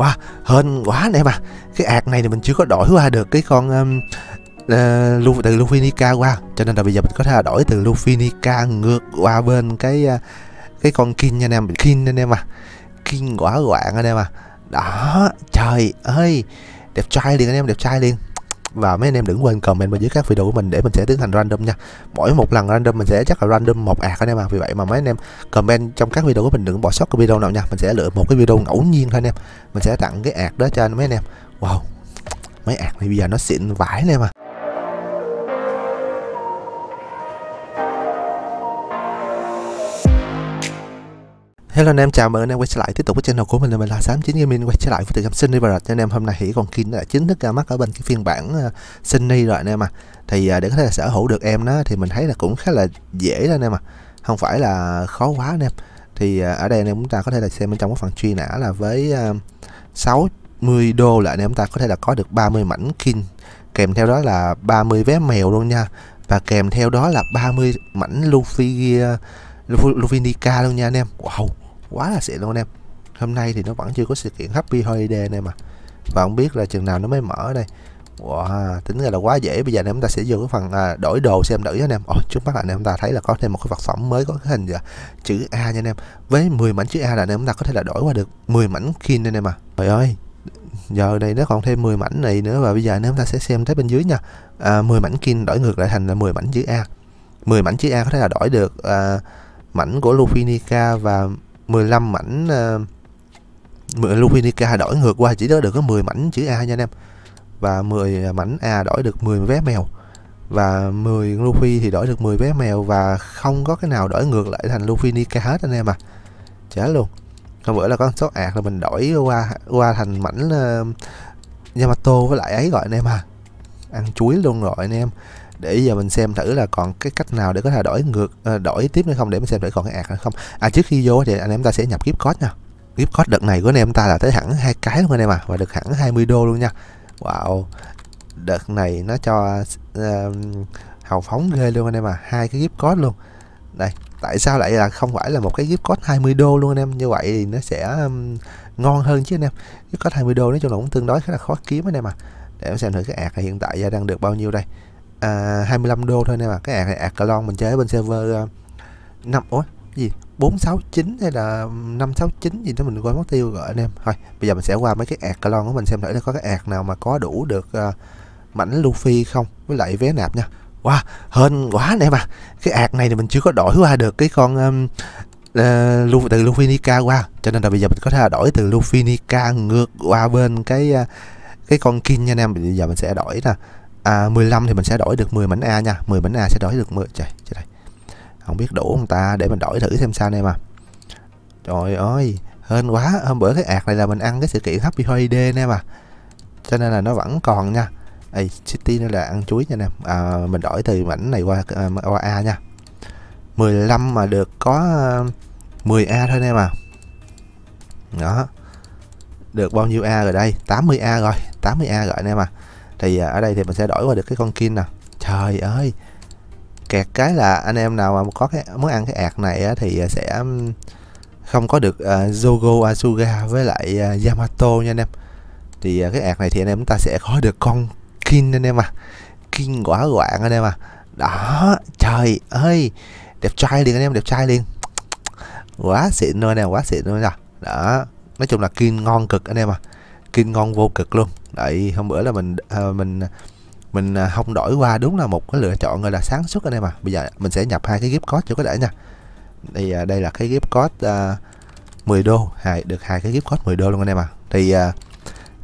wow hên quá nè mà cái ạc này thì mình chưa có đổi qua được cái con um, uh, từ nika qua cho nên là bây giờ mình có thể đổi từ luffy nika ngược qua bên cái uh, cái con King nha anh em King anh em à King quá quạng anh em à đó trời ơi đẹp trai liền anh em đẹp trai liền và mấy anh em đừng quên comment bên dưới các video của mình để mình sẽ tiến hành random nha mỗi một lần random mình sẽ chắc là random một ạt anh em à vì vậy mà mấy anh em comment trong các video của mình đừng bỏ sót cái video nào nha mình sẽ lựa một cái video ngẫu nhiên thôi anh em mình sẽ tặng cái ạt đó cho anh mấy anh em wow mấy ạt này bây giờ nó xịn vãi anh em à Hello anh em, chào mừng anh em quay trở lại tiếp tục với channel của mình là mình là Sám chính Gaming quay trở lại với từ dòng Sunny Barrett anh em hôm nay hỉ còn Kin đã chính thức ra mắt ở bên cái phiên bản ờ, Sunny rồi anh em à thì ờ, để có thể là sở hữu được em nó thì mình thấy là cũng khá là dễ đó anh em à không phải là khó quá anh em thì ờ, ở đây anh em chúng ta có thể là xem bên trong cái phần truy nã là với 60 đô là anh em chúng ta có thể là có được 30 mảnh Kin kèm theo đó là 30 vé mèo luôn nha và kèm theo đó là 30 mảnh Luffy Luffy Nika luôn nha anh em wow quá là xịn luôn anh em hôm nay thì nó vẫn chưa có sự kiện happy holiday anh em à và không biết là chừng nào nó mới mở đây wow, tính ra là quá dễ bây giờ anh em ta sẽ vô cái phần à, đổi đồ xem thử anh em Ồ, trước mắt là anh em ta thấy là có thêm một cái vật phẩm mới có cái hình giờ à? chữ A nha anh em với 10 mảnh chữ A là anh em ta có thể là đổi qua được 10 mảnh kin anh em mà. trời ơi giờ đây nó còn thêm 10 mảnh này nữa và bây giờ anh em ta sẽ xem tới bên dưới nha à, 10 mảnh kin đổi ngược lại thành là 10 mảnh chữ A 10 mảnh chữ A có thể là đổi được à, mảnh của Lufinica và 15 mảnh uh, ờ, Lupinica đổi ngược qua chỉ có được có 10 mảnh chữ A nha anh em và 10 à, mảnh A đổi được 10 vé mèo và 10 Luffy thì đổi được 10 vé mèo và không có cái nào đổi ngược lại thành Luffy Nika hết anh em à chả luôn hôm bữa là có số ạt là mình đổi qua qua thành mảnh uh, Yamato với lại ấy gọi anh em à ăn chuối luôn rồi anh em để giờ mình xem thử là còn cái cách nào để có thể đổi ngược ờ, đổi tiếp hay không để mình xem thử còn cái ạt hay không à trước khi vô thì anh em ta sẽ nhập gift code nha gift code đợt này của anh em ta là tới hẳn hai cái luôn anh em à và được hẳn 20 đô luôn nha wow đợt này nó cho uh, hào phóng ghê luôn anh em à hai cái gift code luôn đây tại sao lại là không phải là một cái gift code 20 đô luôn anh em như vậy thì nó sẽ um, ngon hơn chứ anh em gift code 20 đô nói chung là cũng tương đối khá là khó kiếm anh em à để em xem thử cái ạt hiện tại giờ đang được bao nhiêu đây à, 25 đô thôi nè mà cái này ạc calon mình chơi ở bên server uh, à, 5 ủa gì 469 hay là 569 gì đó mình quên mất tiêu rồi anh em thôi bây giờ mình sẽ qua mấy cái ạc calon của mình xem thử là có cái ạc nào mà có đủ được uh, mảnh Luffy không với lại vé nạp nha wow hên quá nè mà cái ạc này thì mình chưa có đổi qua được cái con um, uh, từ Luffy Nika qua cho nên là bây giờ mình có thể đổi từ Luffy Nika ngược qua bên cái uh, cái con King nha anh em bây giờ mình sẽ đổi nè à, 15 thì mình sẽ đổi được 10 mảnh A nha 10 mảnh A sẽ đổi được 10 trời, trời không biết đủ không ta để mình đổi thử xem sao anh em à trời ơi hên quá hôm bữa cái ạt này là mình ăn cái sự kiện happy holiday nè mà cho nên là nó vẫn còn nha Ê, city nó là ăn chuối nha nè à, mình đổi từ mảnh này qua à, qua A nha 15 mà được có 10A à, thôi em mà. đó được bao nhiêu A rồi đây 80A rồi 80A rồi anh mà. à thì à, ở đây thì mình sẽ đổi qua được cái con kin nè trời ơi kẹt cái là anh em nào mà có cái muốn ăn cái ạt này thì à, sẽ không có được uh, Zogo Asuga với lại uh, Yamato nha anh em thì uh, cái ạt này thì anh em chúng ta sẽ có được con King anh em à King quả quạng anh em à đó trời ơi đẹp trai liền anh em đẹp trai liền quá xịn luôn nè quá xịn luôn nha đó nói chung là King ngon cực anh em à kinh ngon vô cực luôn đấy hôm bữa là mình uh, mình à, mình à, không đổi qua đúng là một cái lựa chọn gọi là sáng suốt anh em à bây giờ mình sẽ nhập hai cái gift code cho các để nha thì uh, đây là cái gift code uh, 10 đô hai được hai cái gift code 10 đô luôn anh em à thì uh,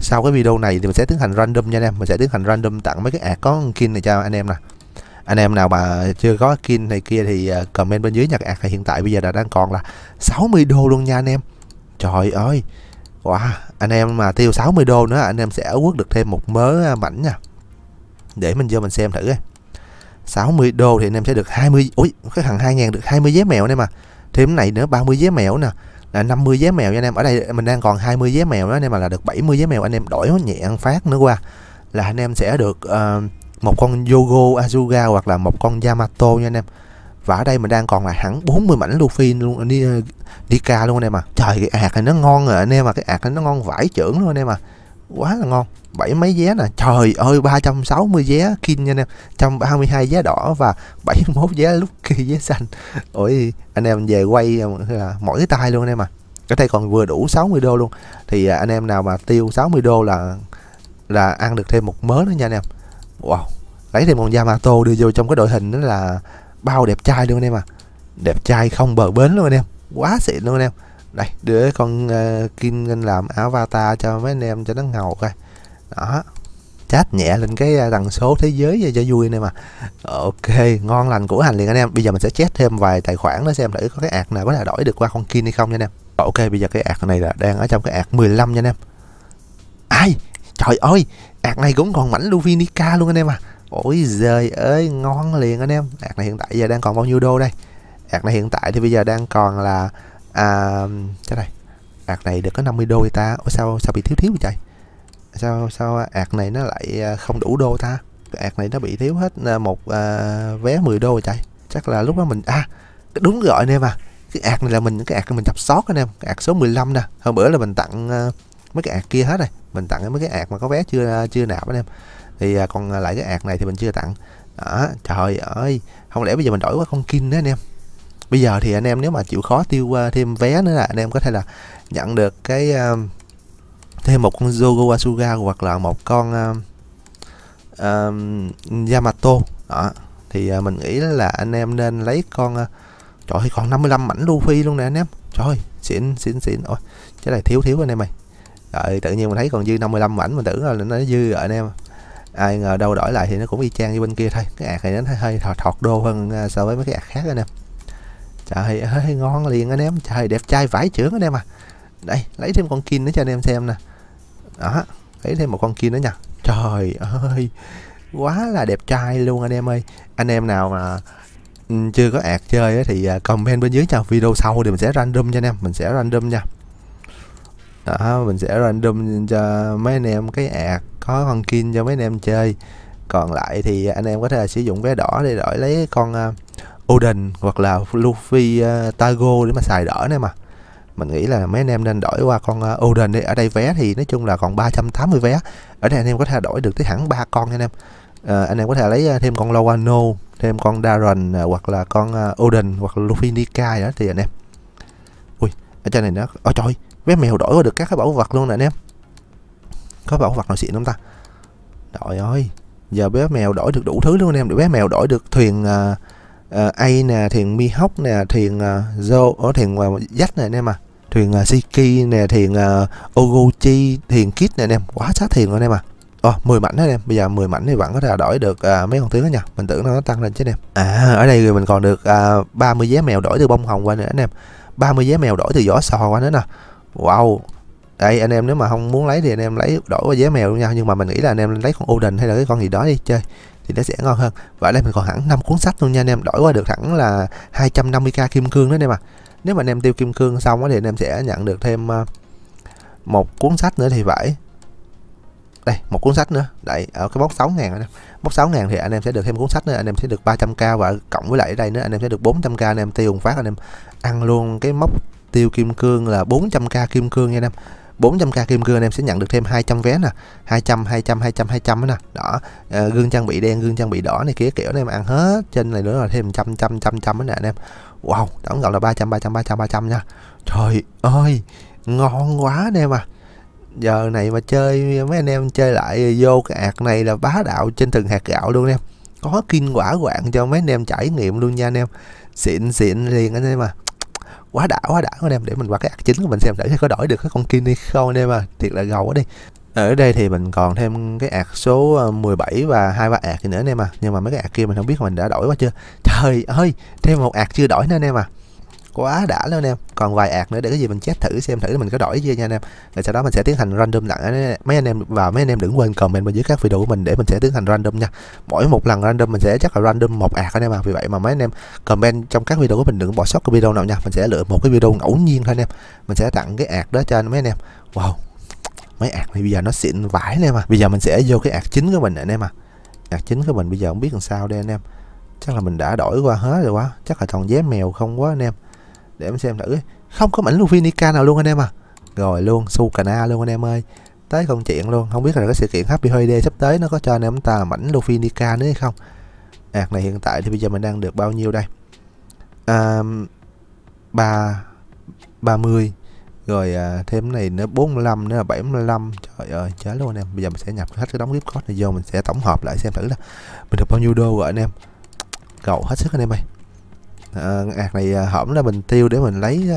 sau cái video này thì mình sẽ tiến hành random nha anh em mình sẽ tiến hành random tặng mấy cái ạc có kin này cho anh em nè anh em nào mà chưa có kin này kia thì comment bên dưới nhạc ạc hiện tại bây giờ đã đang còn là 60 đô luôn nha anh em trời ơi wow, anh em mà tiêu 60 đô nữa anh em sẽ quất được thêm một mớ à, mảnh nha để mình vô mình xem thử 60 đô thì anh em sẽ được 20 Ui cái thằng 2 ngàn được 20 vé mèo này mà Thêm này nữa 30 vé mèo nè là 50 vé mèo nha anh em ở đây mình đang còn 20 vé mèo đó anh em mà là được 70 vé mèo anh em đổi nhẹ ăn phát nữa qua là anh em sẽ được uh, một con Yogo Azuga hoặc là một con Yamato nha anh em và ở đây mình đang còn lại hẳn 40 mảnh Luffy luôn đi ờ, đi ca luôn anh em à trời cái ạt này nó ngon rồi anh em à cái ạt này nó ngon vải trưởng luôn anh em à quá là ngon bảy mấy vé nè trời ơi 360 vé kim nha anh em 132 vé đỏ và 71 vé lucky vé xanh ôi anh em về quay ờ, là mỗi cái tay luôn anh em à cái đây còn vừa đủ 60 đô luôn thì ờ, anh em nào mà tiêu 60 đô là là ăn được thêm một mớ nữa nha anh em wow lấy thêm một Yamato đưa vô trong cái đội hình đó là bao đẹp trai luôn anh em à đẹp trai không bờ bến luôn anh em quá xịn luôn anh em đây đưa con uh, kim lên làm avatar cho mấy anh em cho nó ngầu coi đó chat nhẹ lên cái ờ, tần số thế giới cho, vui anh em à ok ngon lành của hành liền anh em bây giờ mình sẽ chat thêm vài tài khoản đó xem thử có cái ạc nào có thể đổi được qua con kim hay không nha anh em ok bây giờ cái ạc này là đang ở trong cái ạc 15 nha anh em ai trời ơi ạc này cũng còn mảnh luvinica luôn anh em à ôi giời ơi ngon liền anh em ạc này hiện tại giờ đang còn bao nhiêu đô đây ạc này hiện tại thì bây giờ đang còn là à, cái này ạc này được có 50 đô ta Ủa sao sao bị thiếu thiếu vậy trời sao sao ạc này nó lại à, không đủ đô ta ạc này nó bị thiếu hết à, một à, vé 10 đô chạy chắc là lúc đó mình à đúng rồi anh em à cái ạc này là mình những cái ạc mình tập sót anh em cái ạc số 15 nè hôm bữa là mình tặng à, mấy cái ạc kia hết rồi mình tặng mấy cái ạc mà có vé chưa chưa nạp anh em thì à, còn à, lại cái ạt này thì mình chưa tặng đó trời ơi không lẽ bây giờ mình đổi qua con kin đó anh em bây giờ thì anh em nếu mà chịu khó tiêu uh, thêm vé nữa là anh em có thể là nhận được cái à, thêm một con Zogo hoặc là một con uh, Yamato đó thì mình nghĩ là anh em nên lấy con trời ơi còn 55 mảnh Luffy luôn nè anh em trời ơi xịn xịn xịn ôi cái này thiếu thiếu anh em mày rồi tự nhiên mình thấy còn dư 55 mảnh mình tưởng là nó dư rồi anh em ai ngờ đâu đổi lại thì nó cũng y chang như bên kia thôi cái ạc này nó hơi thọt, thọt đô hơn à, so với mấy cái ạc khác anh em trời ơi ngon liền anh em trời đẹp trai vải trưởng anh em à đây lấy thêm con kin nữa cho anh em xem nè đó lấy thêm một con kin nữa nha trời ơi quá là đẹp trai luôn anh em ơi anh em nào mà ừ, chưa có ạc chơi thì à, comment bên dưới nha video sau thì mình sẽ random cho anh em mình sẽ random nha đó mình sẽ random cho mấy anh em cái ạc có con kin cho mấy anh em chơi còn lại thì anh em có thể là sử dụng vé đỏ để đổi lấy con uh, Odin hoặc là Luffy uh, Tago để mà xài đỡ này mà mình nghĩ là mấy anh em nên đổi qua con uh, Odin đi ở đây vé thì nói chung là còn 380 vé ở đây anh em có thể đổi được tới hẳn ba con anh em uh, anh em có thể lấy thêm con Loano thêm con Darren uh, hoặc là con uh, Odin hoặc Luffy Nikai đó thì anh em ui ở trên này nó ôi trời vé mèo đổi qua được các cái bảo vật luôn nè anh em có bảo vật nào xịn không ta trời ơi giờ bé mèo đổi được đủ thứ luôn anh em được bé mèo đổi được thuyền uh, uh, A nè thuyền mi hóc nè thuyền à, uh, ở ờ, thuyền uh, dắt nè anh em à thuyền uh, Shiki nè thuyền uh, Ogochi thuyền kit nè anh em quá sát thuyền rồi anh em à Ồ, ờ, 10 mảnh đó anh em bây giờ 10 mảnh thì vẫn có thể đổi được uh, mấy con tướng đó nha mình tưởng nó tăng lên chứ anh em à ở đây thì mình còn được uh, 30 vé mèo đổi từ bông hồng qua nữa anh em 30 vé mèo đổi từ giỏ sò qua nữa nè wow đây anh em nếu mà không muốn lấy thì anh em lấy đổi qua vé mèo luôn nha nhưng mà mình nghĩ là anh em lấy con Odin hay là cái con gì đó đi chơi thì nó sẽ ngon hơn và ở đây mình còn hẳn 5 cuốn sách luôn nha anh em đổi qua được hẳn là 250k kim cương đó anh em à nếu mà anh em tiêu kim cương xong thì anh em sẽ nhận được thêm ờ, một cuốn sách nữa thì phải đây một cuốn sách nữa Đây ở cái bóc 6 ngàn anh em bóc 6 ngàn thì anh em sẽ được thêm cuốn sách nữa anh em sẽ được 300k và cộng với lại ở đây nữa anh em sẽ được 400k anh em tiêu một phát anh em ăn luôn cái mốc tiêu kim cương là 400k kim cương nha anh em 400k kim cương anh em sẽ nhận được thêm 200 vé nè 200 200 200 200 đó nè đó à, gương trang bị đen gương trang bị đỏ này kia kiểu anh em ăn hết trên này nữa là thêm 100, trăm trăm trăm đó nè anh em wow tổng cộng là 300 300 300 300 nha trời ơi ngon quá anh em à giờ này mà chơi mấy anh em chơi lại vô cái hạt này là bá đạo trên từng hạt gạo luôn anh em có kinh quả quạng cho mấy anh em trải nghiệm luôn nha anh em xịn xịn liền anh em à quá đã quá đã anh em để mình qua cái ạc chính của mình xem thử có đổi được cái con đi không anh em à thiệt là gầu quá đi ở đây thì mình còn thêm cái ạc số 17 ờ, và hai ba ạc nữa anh em à nhưng mà mấy cái ạc kia mình không biết mình đã đổi qua chưa trời ơi thêm một ạc chưa đổi nữa anh em à quá đã luôn anh em còn vài ạt nữa để cái gì mình chết thử xem thử mình có đổi chưa nha anh em rồi sau đó mình sẽ tiến hành random lại mấy anh em và mấy anh em đừng quên comment bên dưới các video của mình để mình sẽ tiến hành random nha mỗi một lần random mình sẽ chắc là random một ạt anh em mà vì vậy mà mấy anh em comment trong các video của mình đừng bỏ sót cái video nào nha mình sẽ lựa một cái video ngẫu nhiên thôi anh em mình sẽ tặng cái ạt đó cho mấy anh em wow mấy ạt này bây giờ nó xịn vãi anh em à bây giờ mình sẽ vô cái ạt chính của mình anh em à ạt chính của mình bây giờ không biết làm sao đây anh em chắc là mình đã đổi qua hết rồi quá chắc là còn vé mèo không quá anh em để em xem thử không có mảnh luffy nika nào luôn anh em à rồi luôn su luôn anh em ơi tới công chuyện luôn không biết là cái sự kiện happy holiday sắp tới nó có cho anh em ta mảnh luffy nika nữa hay không ạc à, này hiện tại thì bây giờ mình đang được bao nhiêu đây à, ba ba mươi rồi à, thêm này nữa 45 nữa là 75 trời ơi chết luôn anh em bây giờ mình sẽ nhập hết cái đóng clip code này vô mình sẽ tổng hợp lại xem thử là mình được bao nhiêu đô rồi anh em Cậu hết sức anh em ơi à, này ờ, hổm là mình tiêu để mình lấy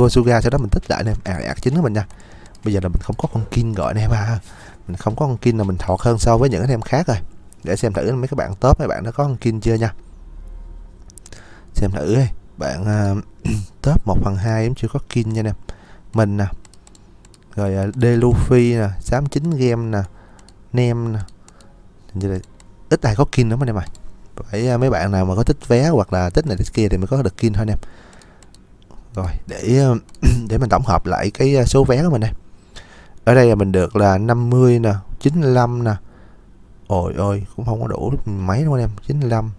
uh, Suga sau đó mình tích lại anh em ạt ạt chính của mình nha bây giờ là mình không có con kin gọi anh em à mình không có con kin là mình thọt hơn so với những anh em khác rồi để xem thử mấy các bạn top mấy bạn đã có con kin chưa nha xem thử ấy. bạn uh, top 1 phần 2 em chưa có kin nha em mình nè rồi uh, Deluffy nè 89 game nè nem nè như là ít ai có kin lắm mà em ơi phải à, mấy bạn nào mà có thích vé hoặc là thích này thích kia thì mới có được kin thôi anh em rồi để à, để mình tổng hợp lại cái à, số vé của mình đây ở đây là mình được là 50 nè 95 nè ôi ôi cũng không có đủ mấy đâu anh em 95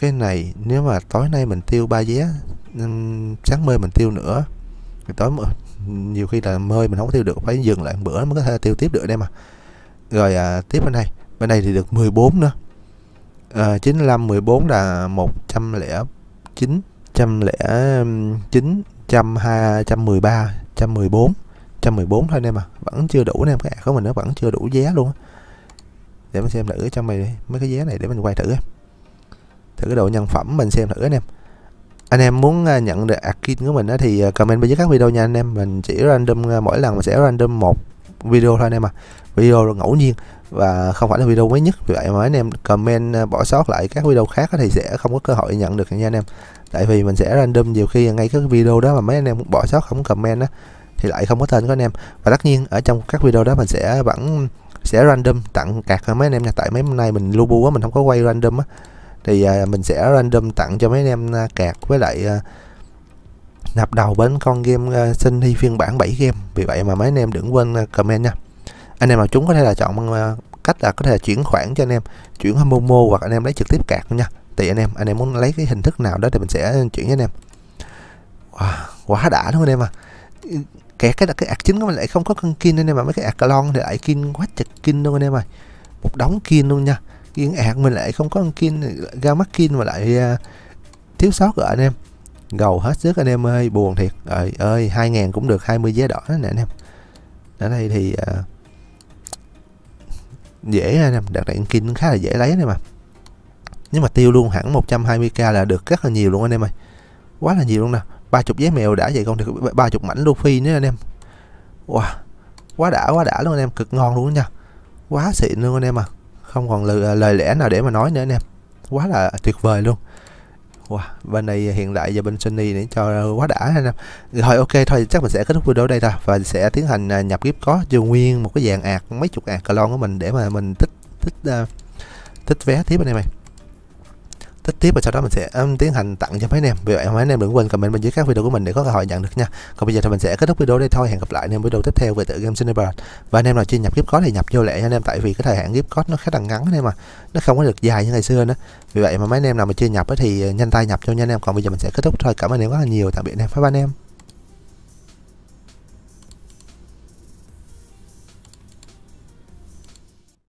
cái này nếu mà tối nay mình tiêu ba vé sáng mơ mình tiêu nữa thì tối mơ, nhiều khi là mơi mình không có tiêu được phải dừng lại một bữa mới có thể tiêu tiếp được đây mà rồi à, tiếp bên đây bên đây thì được 14 nữa à, 95 14 là 109 109 113 114 114 thôi anh em à vẫn chưa đủ anh em cái của mình nó vẫn chưa đủ giá luôn để mình xem thử trong mày mấy cái giá này để mình quay thử thử cái độ nhân phẩm mình xem thử anh em anh em muốn à, nhận được akin của mình thì à, comment bên dưới các video nha anh em mình chỉ random à, mỗi lần mình sẽ random một video thôi anh em à video ngẫu nhiên và không phải là video mới nhất vì vậy mà anh em comment à, bỏ sót lại các video khác thì sẽ không có cơ hội nhận được nha anh em tại vì mình sẽ random nhiều khi ngay cái video đó mà mấy anh em bỏ sót không comment á thì lại không có tên của anh em và tất nhiên ở trong các video đó mình sẽ vẫn sẽ random tặng cạc mấy anh em nha tại mấy hôm nay mình lu bu á mình không có quay random á thì à, mình sẽ random tặng cho mấy anh em à, cạc với lại nạp đầu bên con game sinh thi phiên bản 7 game vì vậy mà mấy anh em đừng quên comment nha anh em nào chúng có thể là chọn ờ, cách là có thể là chuyển khoản cho anh em chuyển qua Momo hoặc anh em lấy trực tiếp cạc nha tùy anh em anh em muốn lấy cái hình thức nào đó thì mình sẽ ờ, chuyển cho anh em wow, quá đã luôn anh em à kẹt cái là cái ạc chính của mình lại không có con kin anh em mà mấy cái ạc lon thì lại kin quá chật kin luôn anh em ơi một đống kin luôn nha kiên ạc mình lại không có con kin ra mắt kin mà lại uh, thiếu sót rồi anh em gầu hết sức anh em ơi buồn thiệt trời ơi hai ngàn cũng được 20 giá đỏ nè anh em ở đây thì uh, dễ anh em đặt kinh khá là dễ lấy anh em ạ à. mà tiêu luôn hẳn 120k là được rất là nhiều luôn anh em ơi quá là nhiều luôn nè ba chục vé mèo đã vậy còn được ba chục mảnh luffy nữa anh em wow quá đã quá đã luôn anh em cực ngon luôn nha quá xịn luôn anh em à không còn lời, à, lời lẽ nào để mà nói nữa anh em quá là tuyệt vời luôn wow, bên này hiện đại giờ bên Sony để cho quá đã anh em rồi ok thôi chắc mình sẽ kết thúc video đây thôi và sẽ tiến hành à, nhập gift có vô nguyên một cái dàn ạt mấy chục ạt clone của mình để mà mình tích tích uh, tích vé tiếp anh em này tiếp tiếp và sau đó mình sẽ um, tiến hành tặng cho mấy anh em vì vậy mấy anh em đừng quên comment bên dưới các video của mình để có cơ hội nhận được nha còn bây giờ thì mình sẽ kết thúc video đây thôi hẹn gặp lại anh em video tiếp theo về tự game Cinnabar và anh em nào chưa nhập gift code thì nhập vô lẹ anh em tại vì cái thời hạn gift code nó khá là ngắn anh em mà nó không có được dài như ngày xưa nữa vì vậy mà mấy anh em nào mà chưa nhập thì nhanh tay nhập cho nha anh em còn bây giờ mình sẽ kết thúc thôi cảm ơn anh em rất là nhiều tạm biệt anh em bye bye anh em